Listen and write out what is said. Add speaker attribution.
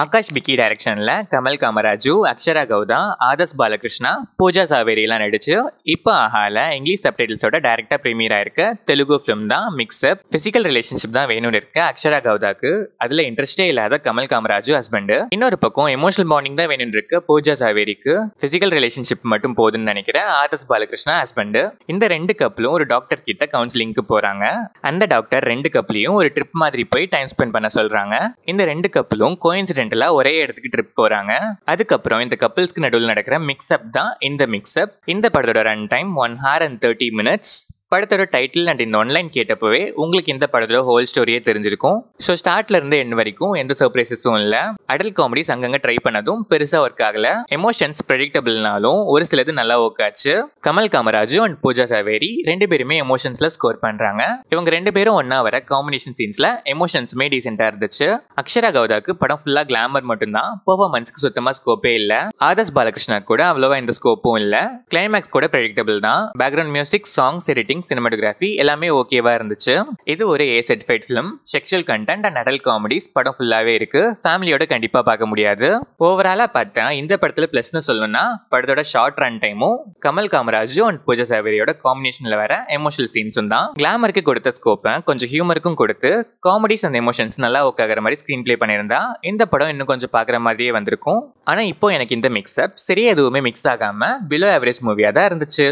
Speaker 1: ஆகாஷ் விக்கி டைரக்ஷனில் கமல் காமராஜு அக்ஷரா கௌதா ஆதர்ஸ் பாலகிருஷ்ணா பூஜா சாவேரிலாம் நடிச்சு இப்போ ஆஹால இங்கிலீஷ் சப்டைட்டில்ஸோட டைரக்டாக ப்ரீமியர் ஆயிருக்க தெலுங்கு ஃபிலிம் தான் மிக்ஸ்அப் ஃபிசிக்கல் ரிலேஷன்ஷிப் தான் வேணும்னு இருக்கு அக்ஷரா கௌதாக்கு அதில் இன்ட்ரெஸ்டே இல்லாத கமல் காமராஜு ஹஸ்பண்டு இன்னொரு பக்கம் எமோஷனல் பாண்டிங் தான் வேணும்னு இருக்கு பூஜா சாவேரிக்கு ஃபிசிக்கல் ரிலேஷன்ஷிப் மட்டும் போதுன்னு நினைக்கிற ஆதர்ஸ் பாலகிருஷ்ணா ஹஸ்பண்டு இந்த ரெண்டு கப்பலும் ஒரு டாக்டர் கிட்ட கவுன்சிலிங்க்கு போகிறாங்க அந்த டாக்டர் ரெண்டு கப்பலையும் ஒரு ட்ரிப் மாதிரி போய் டைம் ஸ்பெண்ட் பண்ண சொல்கிறாங்க இந்த ரெண்டு கப்பலும் கோயின்சிடென்ட் டிஃப்ரெண்ட்டில் ஒரே இடத்துக்கு ட்ரிப் போகிறாங்க அதுக்கப்புறம் இந்த கப்பிள்ஸ்க்கு நடுவில் நடக்கிற மிக்ஸ்அப் தான் இந்த மிக்ஸ்அப் இந்த படத்தோட run time one hour and thirty minutes படத்தோட டைட்டில் அண்ட் இந்த ஆன்லைன் கேட்டப்பவே உங்களுக்கு இந்த படத்தோட ஹோல் ஸ்டோரியே தெரிஞ்சிருக்கும் ஸோ ஸ்டார்ட்ல இருந்து என் வரைக்கும் எந்த சர்ப்ரைசஸும் இல்லை அடல் காமெடிஸ் அங்கங்க ட்ரை பண்ணதும் பெருசா ஒர்க் ஆகல எமோஷன்ஸ் ப்ரெடிக்டபிள்னாலும் ஒரு சிலது நல்லா ஒர்க் ஆச்சு கமல் காமராஜு அண்ட் பூஜா சவேரி ரெண்டு பேருமே எமோஷன்ஸ்ல ஸ்கோர் பண்றாங்க இவங்க ரெண்டு பேரும் ஒன்னா வர காம்பினேஷன் சீன்ஸ்ல எமோஷன்ஸுமே டீசென்டா இருந்துச்சு அக்ஷரா கௌதாக்கு படம் ஃபுல்லா கிளாமர் மட்டும்தான் பெர்ஃபார்மன்ஸ்க்கு சுத்தமா ஸ்கோப்பே இல்ல ஆதர்ஸ் பாலகிருஷ்ணா கூட அவ்வளவா இந்த ஸ்கோப்பும் இல்ல கிளைமேக்ஸ் கூட ப்ரெடிக்டபிள் தான் background music songs editing cinematography எல்லாமே ஓகேவா இருந்துச்சு இது ஒரு A certified film sexual content and adult comedies படம் ஃபுல்லாவே இருக்கு ஃபேமிலியோட கண்டிப்பா பார்க்க முடியாது ஓவராலா பார்த்தா இந்த படத்துல பிளஸ்னு சொல்லணும்னா படத்தோட ஷார்ட் ரன் டைமும் கமல் காமராஜும் அண்ட் பூஜா சாவேரியோட காம்பினேஷன்ல வர எமோஷனல் சீன்ஸும் தான் கிளாமருக்கு கொடுத்த ஸ்கோப்பை கொஞ்சம் ஹியூமருக்கும் கொடுத்து காமெடிஸ் அண்ட் எமோஷன்ஸ் நல்லா ஒக்காகிற மாதிரி ஸ்க்ரீன் பிளே பண்ணியிருந்தா இந்த படம் இன்னும் கொஞ்சம் பார்க்குற மாதிரியே வந்திருக்கும் ஆனால் இப்போ எனக்கு இந்த மிக்ஸ்அப் சரியா எதுவுமே மிக்ஸ் ஆகாமல் பிலோ ஆவரேஜ் மூவியாக தான் இருந்துச்சு